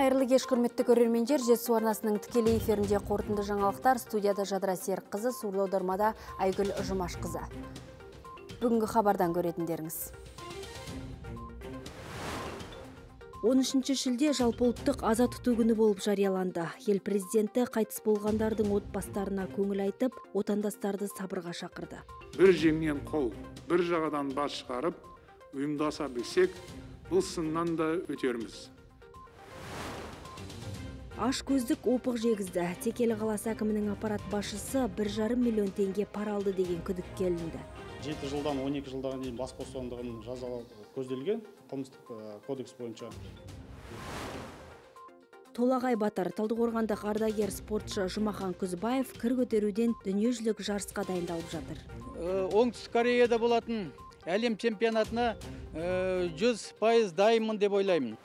Қайырлы кеш құрметті көрермендер, Жетісу арнасының тікелей эфирінде қорытынды жаңалықтар студияда Жадыра Серікқызы, Суырлы Айгүл Айгүл Жұмашқызы. Бүгінгі хабардан көретіндеріңіз. 13 шілде ұлттық аза тұту күні болып жарияланды ел президенті қайтыс болғандардың отбастарына көңіл айтып отандастарды сабырға шақырды бір жеңнен қол бір жағадан бас шығарып ұйымдаса білсек бұл сыннан да өтерміз аш көздік опық жегізді текелі қаласы әкімінің аппарат басшысы бір жарым миллион теңге пара алды деген күдік ілінді жеті жылдан он екі дейін бас бостандығын жаза көзделген қылмыстық кодекс бойынша толағай батыр талдықорғандық ардагер спортшы жұмахан күзбаев кір көтеруден дүниежүзілік жарысқа дайындалып жатыр оңтүстік кореяда болатын әлем чемпионатына жүз пайыз дайынмын деп ойлаймын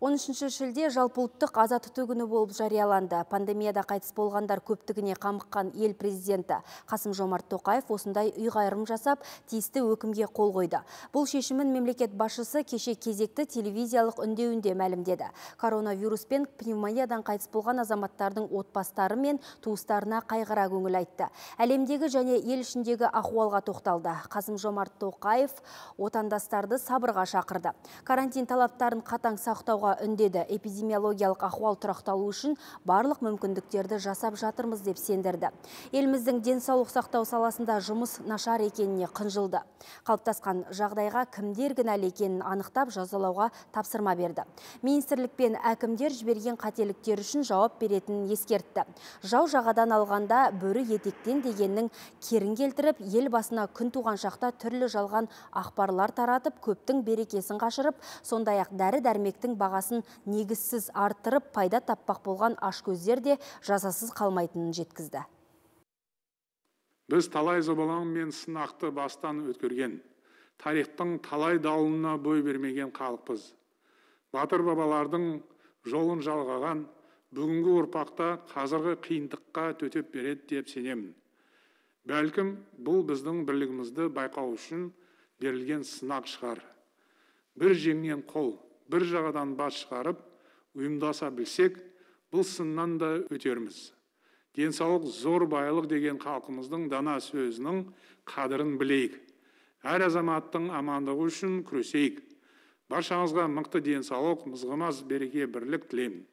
13 ші шілде жалпылттық аза түтігіні болып жарияланды. Пандемияда қайтыс болғандар көптігіне қамыққан ел президенті Қасым Жомарт Тоқаев осындай ұйғайрым жасап, тиісті өкімге қол қойды. Бұл шешімін мемлекет башысы кеше кезекті телевизиялық үндеуінде мәлімдеді. Коронавирус пен пневмониядан қайтыс болған азаматтардың отпастары мен туыстарына қайғыра көңіл айтты. Әлемдегі және ел ішіндегі ахуалға тоқталды. Қасым Жомарт Тоқаев отандастарды сабырға шақырды. Карантин талаптарын қатаң сақтауға алуға үндеді. Эпидемиологиялық ахуал тұрақталу үшін барлық мүмкіндіктерді жасап жатырмыз деп сендірді. Еліміздің денсаулық сақтау саласында жұмыс нашар екеніне қынжылды. Қалыптасқан жағдайға кімдер кінәлі екенін анықтап жазалауға тапсырма берді. Министрлік пен әкімдер жіберген қателіктер үшін жауап беретінін ескертті. Жау жағадан алғанда бөрі етектен дегеннің керін келтіріп, ел басына күн туған шақта түрлі жалған ақпарлар таратып, көптің берекесін қашырып, сондай ақ дәрі-дәрмектің баға бағасын негізсіз артырып пайда таппақ болған ашкөздер де жазасыз қалмайтынын жеткізді біз талай зобалаң мен сынақты бастан өткерген тарихтың талай дауылына бой бермеген халықпыз батыр бабалардың жолын жалғаған бүгінгі ұрпақта қазіргі қиындыққа төтеп береді деп сенемін бәлкім бұл біздің бірлігімізді байқау үшін берілген сынақ шығар бір жеңнен қол бір жағадан бас шығарып ұйымдаса білсек бұл сыннан да өтерміз денсаулық зор байлық деген халқымыздың дана сөзінің қадірін білейік әр азаматтың амандығы үшін күресейік баршаңызға мықты денсаулық мызғымас береке бірлік тілеймін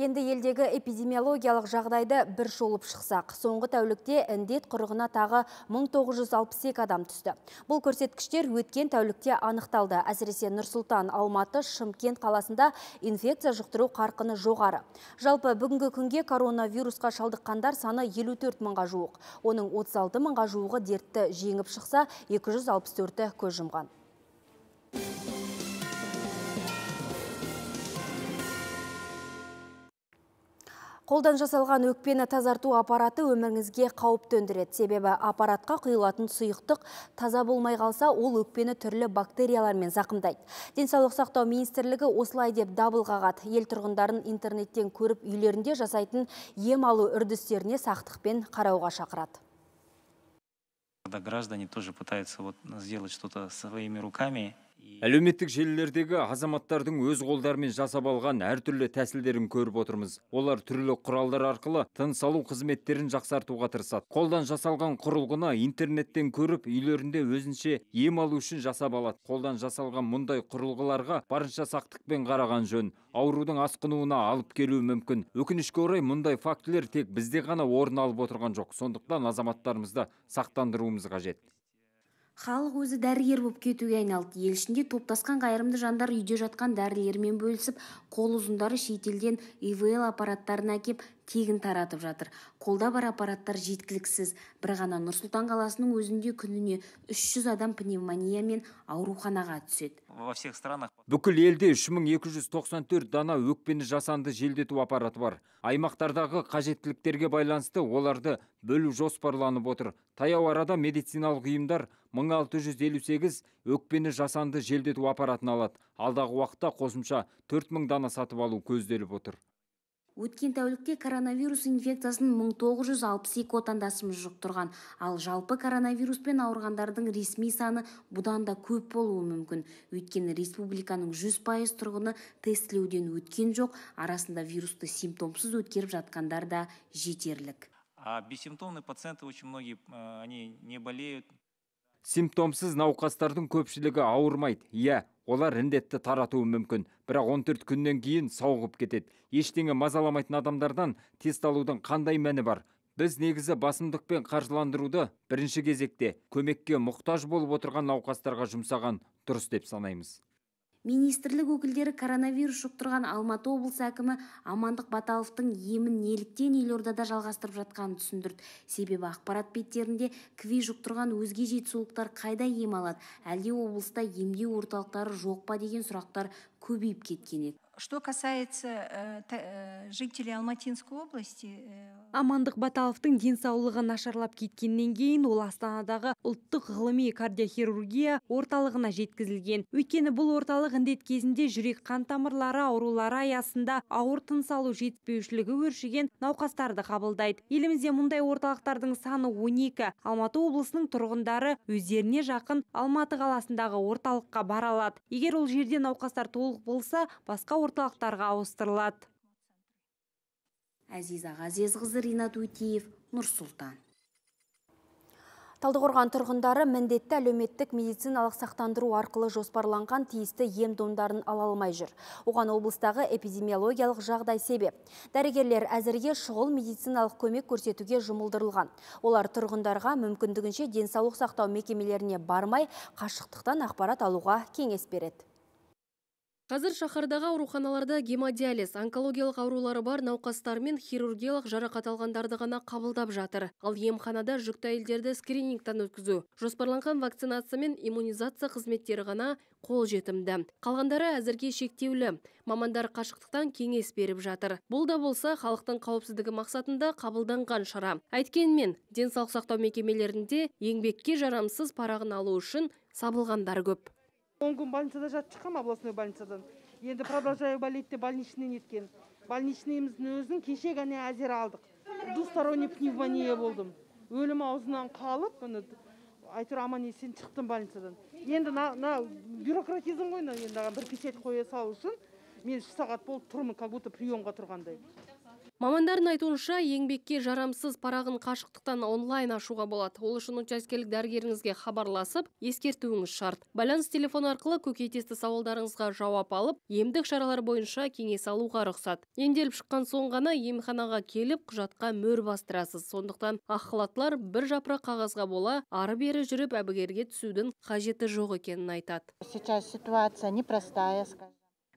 Енді елдегі эпидемиологиялық жағдайды бір шолып шықсақ, соңғы тәулікте індет құрығына тағы 1962 адам түсті. Бұл көрсеткіштер өткен тәулікте анықталды. Әсіресе Нұрсултан Алматы, Шымкент қаласында инфекция жұқтыру қарқыны жоғары. Жалпы бүгінгі күнге коронавирусқа шалдыққандар саны 54 мыңға жуық. Оның 36 мыңға жуығы дертті жеңіп шықса, 264-ті көз жұмған. Қолдан жасалған өкпені тазарту аппараты өміріңізге қауіп төндіреді. Себебі аппаратқа құйылатын сұйықтық таза болмай қалса, ол өкпені түрлі бактериялармен зақымдайды. Денсаулық сақтау министрлігі осылай деп дабыл қағат. Ел тұрғындарын интернеттен көріп үйлерінде жасайтын ем алу үрдістеріне сақтықпен қарауға шақырады. Когда граждане тоже пытаются вот сделать что-то своими руками, әлеуметтік желілердегі азаматтардың өз қолдарымен жасап алған әртүрлі тәсілдерін көріп отырмыз олар түрлі құралдар арқылы тыныс алу қызметтерін жақсартуға тырысады қолдан жасалған құрылғыны интернеттен көріп үйлерінде өзінше ем алу үшін жасап алады қолдан жасалған мұндай құрылғыларға барынша сақтықпен қараған жөн аурудың асқынуына алып келуі мүмкін өкінішке орай мұндай фактілер тек бізде ғана орын алып отырған жоқ сондықтан азаматтарымызды сақтандыруымыз қажет халық өзі дәрігер болып кетуге айналды ел ішінде топтасқан қайырымды жандар үйде жатқан дәрілермен бөлісіп қол ұзындары шетелден ивл аппараттарын әкеп кегін таратып жатыр қолда бар аппараттар жеткіліксіз бір ғана нұр сұлтан қаласының өзінде күніне 300 адам пневмониямен ауруханаға түседі во бүкіл елде 3294 дана өкпені жасанды желдету аппараты бар аймақтардағы қажеттіліктерге байланысты оларды бөлу жоспарланып отыр таяу арада медициналық ұйымдар 1658 өкпені жасанды желдету аппаратын алады алдағы уақытта қосымша 4000 дана сатып алу көзделіп отыр өткен тәулікте коронавирус инфекциясын 1962 отандасымыз жұқтырған ал жалпы коронавируспен ауырғандардың ресми саны бұдан да көп болуы мүмкін өйткені республиканың 100% тұрғыны тестілеуден өткен жоқ арасында вирусты симптомсыз өткеріп жатқандар да жетерлік а пациенты очень многие они не болеют симптомсыз науқастардың көпшілігі ауырмайды иә олар індетті таратуы мүмкін бірақ 14 күннен кейін сауығып кетеді ештеңе мазаламайтын адамдардан тест алудың қандай мәні бар біз негізі басымдықпен қаржыландыруды бірінші кезекте көмекке мұқтаж болып отырған науқастарға жұмсаған дұрыс деп санаймыз министрлік өкілдері коронавирус жұқтырған алматы облысы әкімі амандық баталовтың емін неліктен елордада жалғастырып жатқанын түсіндірді себебі ақпарат беттерінде кви жұқтырған өзге жетісулықтар қайда ем алады әлде облыста емдеу орталықтары жоқ па деген сұрақтар көбейіп кеткен еді Что касается э, э, жителей Алматинской области... Э, Амандық Баталовтың денсаулығы нашарлап кеткеннен кейін ол Астанадағы ұлттық ғылыми кардиохирургия орталығына жеткізілген. Өйткені бұл орталық індет кезінде жүрек қан тамырлары аурулары аясында ауыр тыныс жетпеушілігі өршіген науқастарды қабылдайды. Елімізде мұндай орталықтардың саны 12. Алматы облысының тұрғындары өздеріне жақын Алматы қаласындағы орталыққа бара алады. Егер ол жерде науқастар толық болса, басқа орталықтарға ауыстырылады әзиза ғазезқызы ринат өтеев нұрсұлтан Талдықорған тұрғындары міндетті әлеуметтік медициналық сақтандыру арқылы жоспарланған тиісті ем домдарын ала алмай жүр. Оған облыстағы эпидемиологиялық жағдай себеп. Дәрігерлер әзірге шұғыл медициналық көмек көрсетуге жұмылдырылған. Олар тұрғындарға мүмкіндігінше денсаулық сақтау мекемелеріне бармай, қашықтықтан ақпарат алуға кеңес береді қазір шаһардағы ауруханаларда гемодиализ онкологиялық аурулары бар науқастар мен хирургиялық жарақат алғандарды ғана қабылдап жатыр ал емханада жүкті әйелдерді скринингтан өткізу жоспарланған вакцинация мен иммунизация қызметтері ғана қол жетімді қалғандары әзірге шектеулі мамандар қашықтықтан кеңес беріп жатыр бұл да болса халықтың қауіпсіздігі мақсатында қабылданған шара әйткенмен денсаулық сақтау мекемелерінде еңбекке жарамсыз парағын алу үшін сабылғандар көп он күн больницада жатып шыққам областной больницадан енді продолжаю болеть деп больничный неткен больничныйымыздың өзін кеше ғана әзер алдық двусторонний пневмония болдым өлім аузынан қалып міне әйтеуір аман есен шықтым больницадан енді мына бюрократизм ғой мына енді бір печать қоя салу үшін мен үш сағат болып тұрмын как будто приемға тұрғандай мамандардың айтуынша еңбекке жарамсыз парағын қашықтықтан онлайн ашуға болады ол үшін учаскелік дәрігеріңізге хабарласып ескертуіңіз шарт баланс телефоны арқылы көкейтесті сауалдарыңызға жауап алып емдік шаралар бойынша кеңес алуға рұқсат емделіп шыққан соң ғана емханаға келіп құжатқа мөр бастырасыз сондықтан ақ бір жапырақ қағазға бола ары бері жүріп әбігерге түсудің қажеті жоқ екенін айтады сейчас ситуация непростая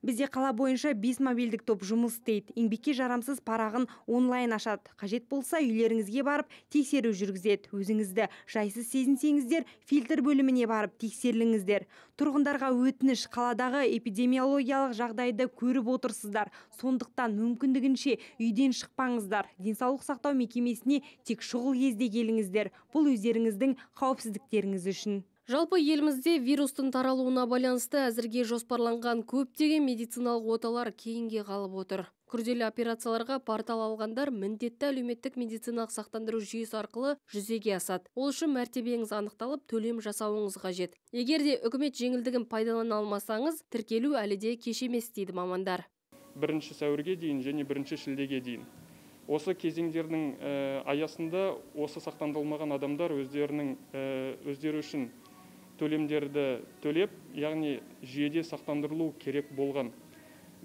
бізде қала бойынша 5 мобильдік топ жұмыс істейді еңбекке жарамсыз парағын онлайн ашады қажет болса үйлеріңізге барып тексеру жүргізеді өзіңізді жайсыз сезінсеңіздер фильтр бөліміне барып тексерліңіздер. тұрғындарға өтініш қаладағы эпидемиологиялық жағдайды көріп отырсыздар сондықтан мүмкіндігінше үйден шықпаңыздар денсаулық сақтау мекемесіне тек шұғыл кезде келіңіздер бұл өздеріңіздің қауіпсіздіктеріңіз үшін жалпы елімізде вирустың таралуына байланысты әзірге жоспарланған көптеген медициналық оталар кейінге қалып отыр күрделі операцияларға портал алғандар міндетті әлеуметтік медициналық сақтандыру жүйесі арқылы жүзеге асады ол үшін мәртебеңіз анықталып төлем жасауыңыз қажет егер де үкімет жеңілдігін пайдалана алмасаңыз тіркелу әлі де кеш емес дейді мамандар бірінші сәуірге дейін және бірінші шілдеге дейін осы кезеңдердің э, аясында осы сақтандырылмаған адамдар өздерінің э, өздері үшін төлемдерді төлеп яғни жүйеде сақтандырылу керек болған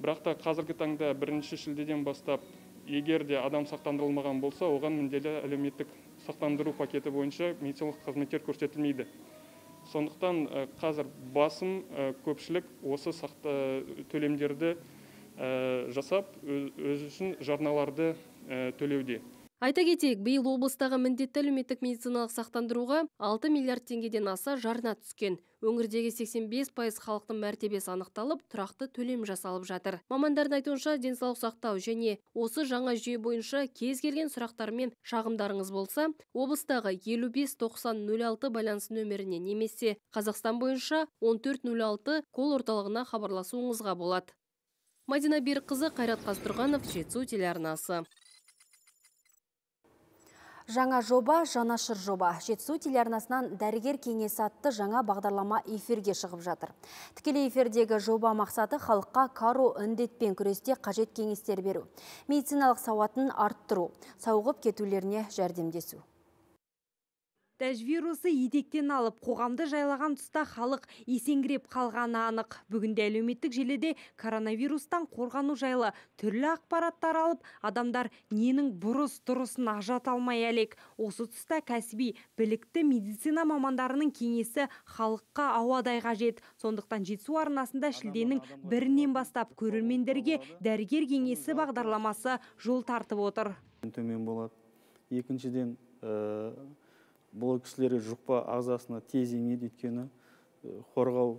бірақ та қазіргі таңда бірінші шілдеден бастап егер де адам сақтандырылмаған болса оған міндетті әлеуметтік сақтандыру пакеті бойынша медициналық қызметтер көрсетілмейді сондықтан э, қазір басым э, көпшілік осы э, төлемдерді жасап өз үшін жарналарды төлеуде айта кетейік биыл облыстағы міндетті әлеуметтік медициналық сақтандыруға 6 миллиард теңгеден аса жарна түскен өңірдегі 85 пайыз халықтың мәртебесі анықталып тұрақты төлем жасалып жатыр мамандардың айтуынша денсаулық сақтау және осы жаңа жүйе бойынша кез келген сұрақтар мен шағымдарыңыз болса облыстағы 55-90-06 байланыс нөміріне немесе қазақстан бойынша 1406 колл орталығына хабарласуыңызға болады мадина берікқызы қайрат қазтұрғанов жетісу телеарнасы Жаңа жоба жанашыр жоба. Жетсу телеарнасынан дәрігер кеңесі атты жаңа бағдарлама эфирге шығып жатыр. Тікелей эфирдегі жоба мақсаты халыққа кару үндетпен күресте қажет кеңестер беру. Медициналық сауатын арттыру, Сауғып кетулеріне жәрдемдесу тәж вирусы етектен алып қоғамды жайлаған тұста халық есенгіреп қалғаны анық бүгінде әлеуметтік желіде коронавирустан қорғану жайлы түрлі ақпараттар алып адамдар ненің бұрыс дұрысын ажырата алмай әлек осы тұста кәсіби білікті медицина мамандарының кеңесі халыққа ауадай қажет сондықтан жетісу арнасында шілденің бірінен бастап көрермендерге дәрігер кеңесі бағдарламасы жол тартып отыр төмен болады екіншіден э, бұл кісілерге жұқпа ағзасына тез енеді өйткені қорғау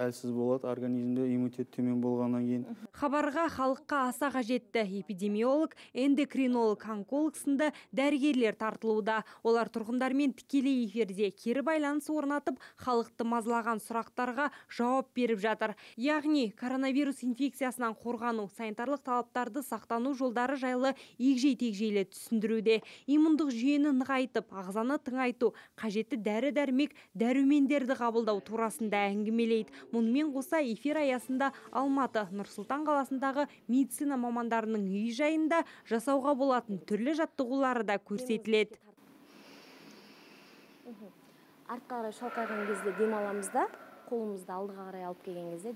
әлсіз болады организмде иммунитет төмен болғаннан кейін хабарға халыққа аса қажетті эпидемиолог эндокринолог онколог сынды дәрігерлер тартылуда олар тұрғындармен тікелей эфирде кері байланыс орнатып халықты мазалаған сұрақтарға жауап беріп жатыр яғни коронавирус инфекциясынан қорғану санитарлық талаптарды сақтану жолдары жайлы егжей тегжейлі түсіндіруде иммундық жүйені нығайтып ағзаны тыңайту қажетті дәрі дәрмек дәрумендерді қабылдау турасында әңгімелейді мұнымен қоса эфир аясында алматы нұр сұлтан қаласындағы медицина мамандарының үй жайында жасауға болатын түрлі жаттығулары да көрсетіледі артқа қарай шалқайған кезде демаламыз да қолымызды алдыға қарай алып келген кезде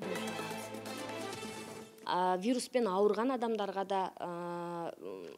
вируспен ауырған адамдарға да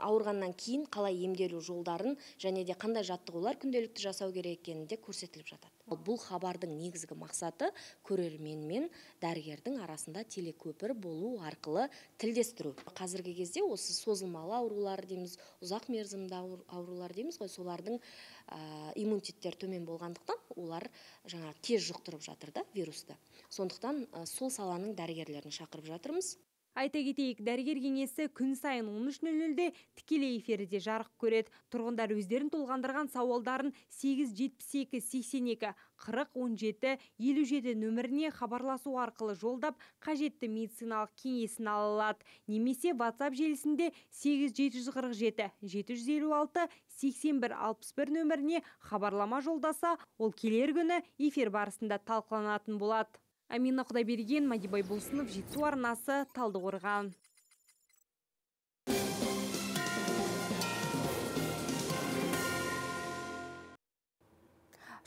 ауырғаннан кейін қалай емделу жолдарын және де қандай жаттығулар күнделікті жасау керек екенін де көрсетіліп жатады бұл хабардың негізгі мақсаты көрермен мен дәрігердің арасында телекөпір болу арқылы тілдестіру қазіргі кезде осы созылмалы аурулар дейміз ұзақ мерзімді аурулар дейміз ғой солардың ә, иммунитеттері төмен болғандықтан олар жаңа тез жұқтырып жатыр да вирусты сондықтан сол саланың дәрігерлерін шақырып жатырмыз айта кетейік дәрігер кеңесі күн сайын он үш нөл нөлде тікелей эфирде жарық көреді тұрғындар өздерін толғандырған сауалдарын сегіз жетпіс екі сексен екі он жеті елу жеті нөміріне хабарласу арқылы жолдап қажетті медициналық кеңесін ала алады немесе ватсап желісінде сегіз жеті жүз қырық жеті жеті жүз бір нөміріне хабарлама жолдаса ол келер күні эфир барысында талқыланатын болады Амина Құдайберген, Мадибай Болсынов, Жетсу арнасы, Талдықорған.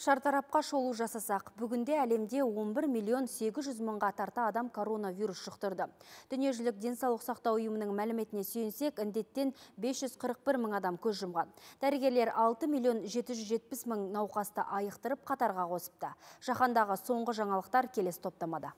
Шартарапқа шолу жасасақ, бүгінде әлемде 11 миллион 800 мыңға тарта адам коронавирус шықтырды. Дүниежілік денсалық сақтау ұйымының мәліметіне сүйенсек, үндеттен 541 мың адам көз жұмған. Дәрігерлер 6 миллион 770 мұн науқасты айықтырып қатарға қосыпты. Жаһандағы соңғы жаңалықтар келес топтамада.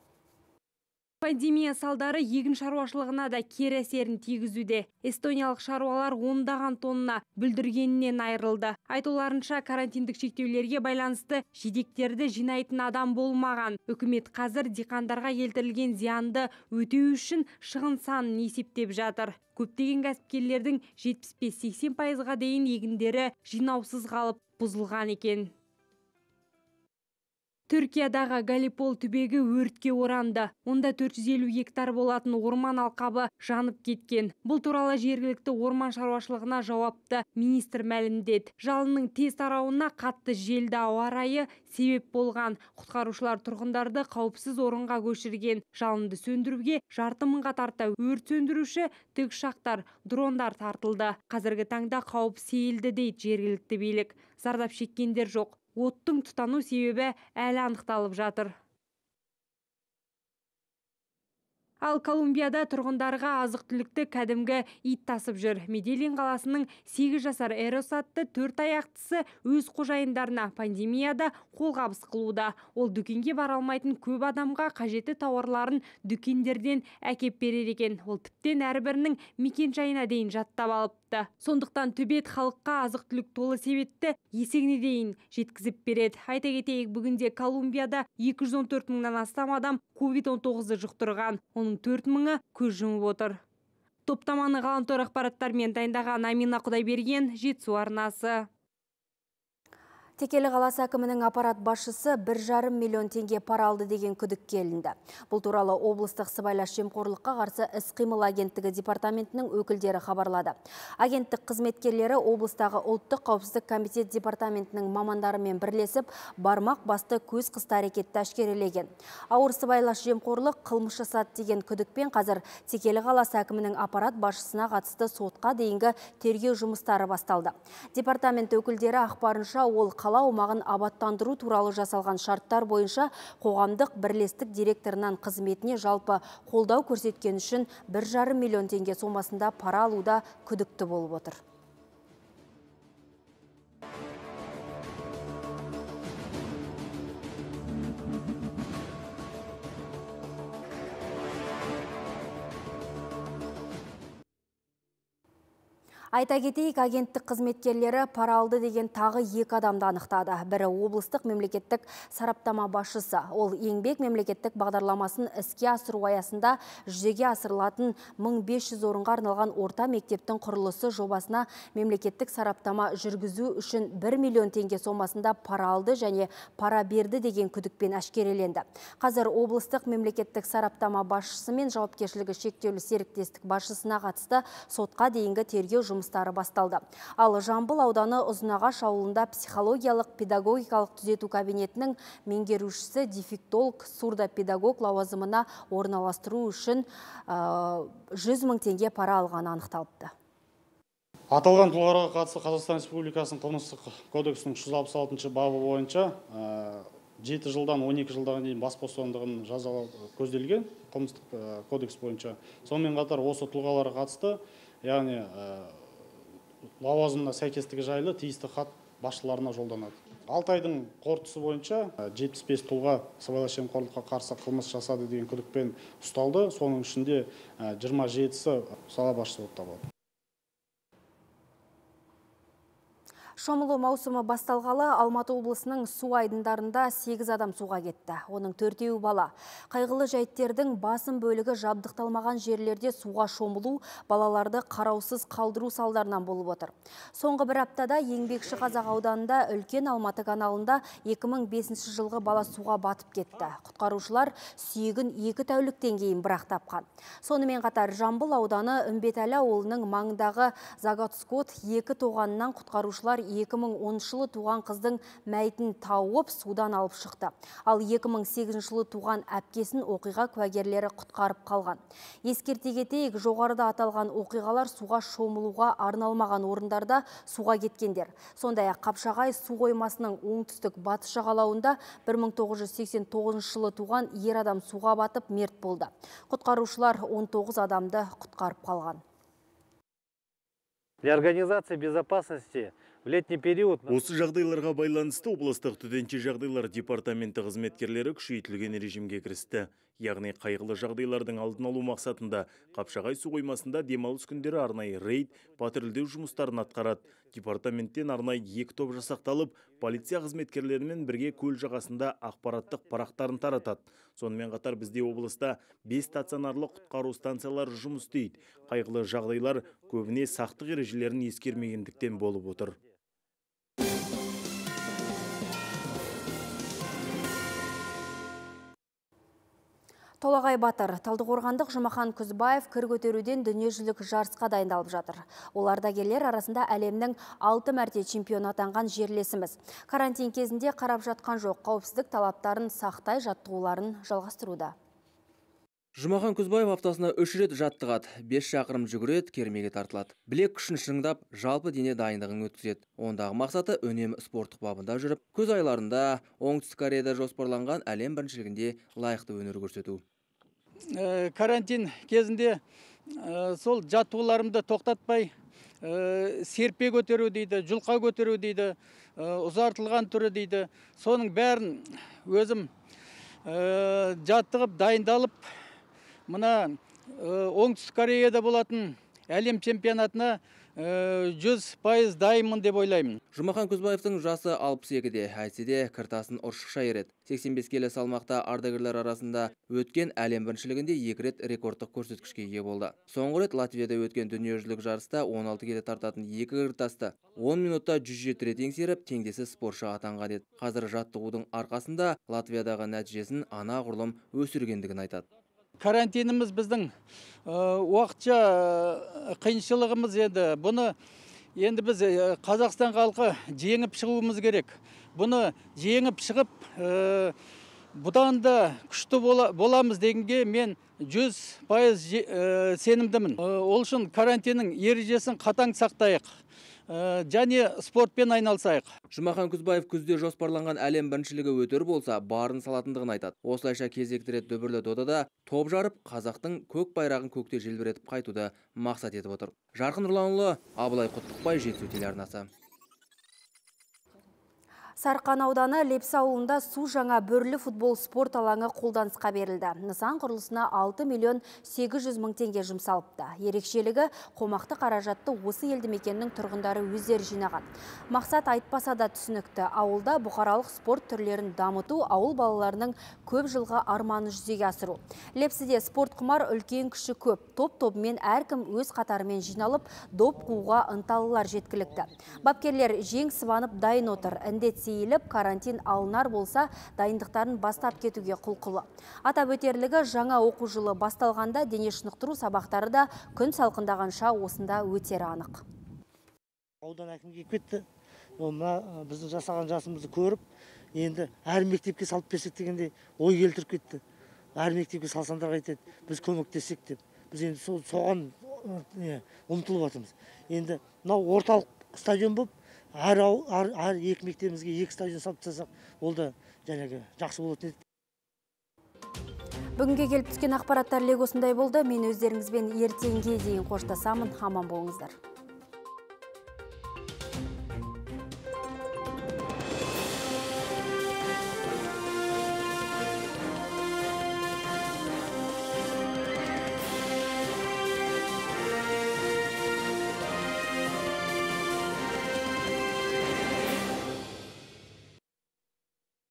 Пандемия салдары егін шаруашылығына да кері әсерін тигізуде. Эстониялық шаруалар ондаған тонна бүлдіргенінен айырылды. Айтуларынша карантиндік шектеулерге байланысты жидектерді жинайтын адам болмаған. Үкімет қазір диқандарға келтірілген зиянды өтеу үшін шығын санын есептеп жатыр. Көптеген кәсіпкерлердің 75-80 пайызға дейін егіндері жинаусыз қалып бұзылған екен. Түркиядағы Галипол түбегі өртке оранды. Онда 450 гектар болатын орман алқабы жанып кеткен. Бұл туралы жергілікті орман шаруашылығына жауапты министр мәлімдеді. Жалынның тез тарауына қатты желді ауа райы себеп болған. Құтқарушылар тұрғындарды қауіпсіз орынға көшірген. Жалынды сөндіруге жарты мыңға тарта өрт сөндіруші тікұшақтар, дрондар тартылды. Қазіргі таңда қауіп сейілді дейді жергілікті билік. Зардап шеккендер жоқ оттың тұтану себебі әлі анықталып жатыр ал колумбияда тұрғындарға азық түлікті кәдімгі ит тасып жүр меделин қаласының сегіз жасар эрос атты төрт аяқтысы өз қожайындарына пандемияда қолғабыс қылуда ол дүкенге бара алмайтын көп адамға қажетті тауарларын дүкендерден әкеп беререкен. екен ол тіптен әрбірінің мекен жайына дейін жаттап алыпты сондықтан түбет халыққа азық түлік толы себетті есегіне дейін жеткізіп береді айта кетейік бүгінде колумбияда 214 мыңнан астам адам covid 19 жұқтырған оның төрт мыңы көз жұмып отыр топтаманы ғаламтор ақпараттармен дайындаған амина құдайберген жетсу арнасы Текелі қаласы әкімінің аппарат басшысы бір жарым миллион теңге пара алды деген күдік келінді. Бұл туралы облыстық сыбайлас жемқорлыққа қарсы іс-қимыл агенттігі департаментінің өкілдері хабарлады. Агенттік қызметкерлері облыстағы ұлттық қауіпсіздік комитет департаментінің мамандарымен бірлесіп, бармақ басты көз қысты әрекетті әшкерелеген. Ауыр сыбайлас жемқорлық қылмыс жасады деген күдікпен қазір Текелі қаласы әкімінің аппарат басшысына қатысты сотқа дейінгі тергеу жұмыстары басталды. Департамент өкілдері ақпарынша ол қала қала аумағын абаттандыру туралы жасалған шарттар бойынша қоғамдық бірлестік директорынан қызметіне жалпы қолдау көрсеткен үшін 1,5 миллион теңге сомасында пара алуда күдікті болып отыр Айта кетейік, агенттік қызметкерлері пара алды деген тағы екі адамды анықтады. Бірі облыстық мемлекеттік сараптама басшысы. Ол еңбек мемлекеттік бағдарламасын іске асыру аясында жүзеге асырылатын 1500 орынға арналған орта мектептің құрылысы жобасына мемлекеттік сараптама жүргізу үшін 1 миллион теңге сомасында пара алды және пара берді деген күдікпен әшкереленді. Қазір облыстық мемлекеттік сараптама басшысы мен жауапкершілігі шектеулі серіктестік басшысына қатысты сотқа дейінгі тергеу жұмыс жұмыстары басталды. Ал Жамбыл ауданы ұзынаға ауылында психологиялық педагогикалық түзету кабинетінің меңгерушісі дефектолог сурдопедагог лауазымына орналастыру үшін 100 мың теңге пара алғаны анықталыпты аталған тұлғарға қатысты қазақстан республикасының қылмыстық кодексінің үш бабы бойынша 7 жылдан 12 екі дейін бас бостандығын жазалау көзделген қылмыстық кодекс бойынша сонымен қатар осы тұлғаларға қатысты яғни лауазымына сәйкестігі жайлы тиісті хат басшыларына жолданады алты айдың қорытындысы бойынша жетпіс бес тұлға сыбайлас жемқорлыққа қарсы қылмыс жасады деген күдікпен ұсталды соның ішінде жиырма жетісі сала басшысы болып табылады Шомылу маусымы басталғалы Алматы облысының су айдындарында 8 адам суға кетті. Оның төртеуі бала. Қайғылы жәйттердің басым бөлігі жабдықталмаған жерлерде суға шомылу, балаларды қараусыз қалдыру салдарынан болып отыр. Соңғы бір аптада Еңбекші Қазақ ауданында үлкен Алматы каналында 2005 жылғы бала суға батып кетті. Құтқарушылар сүйегін екі тәуліктен кейін бірақ тапқан. Сонымен қатар Жамбыл ауданы Үмбетәлі ауылының маңындағы Загатскот екі тоғанынан құтқарушылар 2010 жылы туған қыздың мәйтін тауып судан алып шықты. Ал 2008 жылы туған әпкесін оқиға куәгерлері құтқарып қалған. Ескерте кетейік жоғарыда аталған оқиғалар суға шомылуға арналмаған орындарда суға кеткендер. Сондай ақ Қапшағай су қоймасының оңтүстік батыс жағалауында 1989 жылы туған ер адам суға батып мерт болды. Құтқарушылар 19 адамды құтқарып қалған. Для организации безопасности летний период. Осы жағдайларға байланысты облыстық төтенше жағдайлар департаменті қызметкерлері күшейтілген режимге кірісті. Яғни қайғылы жағдайлардың алдын алу мақсатында Қапшағай су қоймасында демалыс күндері арнайы рейд, патрульдеу жұмыстарын атқарады. Департаменттен арнайы екі топ жасақталып, полиция қызметкерлерімен бірге көл жағасында ақпараттық парақтарын таратады. Сонымен қатар бізде облыста 5 стационарлық құтқару станциялары жұмыс істейді. Қайғылы жағдайлар көбіне сақтық ережелерін ескермегендіктен болып отыр Толағай батыр, Талдықорғандық Жұмахан Күзбаев кір көтеруден дүниежүзілік жарысқа дайындалып жатыр. Оларда келер арасында әлемнің 6 мәрте чемпион атанған жерлесіміз. Карантин кезінде қарап жатқан жоқ қауіпсіздік талаптарын сақтай жаттығуларын жалғастыруда. Жұмахан Күзбаев аптасына үш рет жаттығады, 5 шақырым жүгіреді, кермеге тартылады. Білек күшін шыңдап, жалпы дене дайындығын өткізеді. Ондағы мақсаты үнемі спорттық бабында жүріп, күз айларында оңтүстік Кореяда жоспарланған әлем біріншілігінде лайықты өнер көрсету. Э, карантин кезінде э, сол жаттығуларымды тоқтатпай э, серпе көтеру дейді жұлқа көтеру дейді ұзартылған түрі дейді соның бәрін өзім жаттығып дайындалып мына оңтүстік кореяда болатын әлем чемпионатына Э, жүз пайыз дайынмын деп ойлаймын жұмахан күзбаевтың жасы алпыс екіде әйтсе де кіртасын ұршықша ереді сексен бес келі салмақта ардагерлер арасында өткен әлем біріншілігінде екі рет рекордтық көрсеткішке ие болды соңғы рет латвияда өткен дүниежүзілік жарыста 16 келі тартатын екі кіртасты 10 минутта 107 рет еңсеріп теңдесі спортшы атанған еді қазір жаттығудың арқасында латвиядағы нәтижесін анағұрлым өсіргендігін айтады карантиніміз біздің э, уақытша э, қиыншылығымыз енді бұны енді біз э, қазақстан халқы жеңіп шығуымыз керек бұны жеңіп шығып бұдан да күшті боламыз дегенге мен жүз пайыз сенімдімін ол үшін карантиннің ережесін қатаң сақтайық Э, және спортпен айналысайық жұмахан күзбаев күзде жоспарланған әлем біріншілігі өтер болса барын салатындығын айтады осылайша кезекті рет дүбірлі додада топ жарып қазақтың көк байрағын көкте желбіретіп қайтуды мақсат етіп отыр жарқын нұрланұлы абылай құттықбай жетісу телеарнасы Сарқан ауданы Лепсі ауылында су жаңа бөрлі футбол спорт алаңы қолданысқа берілді. Нысан құрылысына 6 миллион 800 мың теңге жұмсалыпты. Ерекшелігі қомақты қаражатты осы елді мекеннің тұрғындары өздері жинаған. Мақсат айтпаса да түсінікті. Ауылда бұқаралық спорт түрлерін дамыту ауыл балаларының көп жылға арманы жүзеге асыру. Лепсіде спорт құмар үлкен күші көп. Топ-тобымен әркім өз қатарымен жиналып, доп қуға ынталылар жеткілікті. Бапкерлер жең сыбанып дайын отыр сейіліп, карантин алынар болса, дайындықтарын бастап кетуге құлқылы. Атап өтерлігі жаңа оқу жылы басталғанда дене шынықтыру сабақтары да күн салқындағанша осында өтері анық. Аудан әкімге кетті. Мына біздің жасаған жасымызды көріп, енді әр мектепке салып берсек дегенде ой келтіріп кетті. Әр мектепке салсандарға қайтеді. Біз көмектессек деп. Біз енді соған ұмтылып жатырмыз. Енді мынау орталық стадион болып әр, әр, әр екі мектебімізге екі стадион салып тастасақ ол да жаңағы жақсы болатын еді бүгінге келіп түскен ақпараттар легі осындай болды мен өздеріңізбен ертеңге дейін қоштасамын аман болыңыздар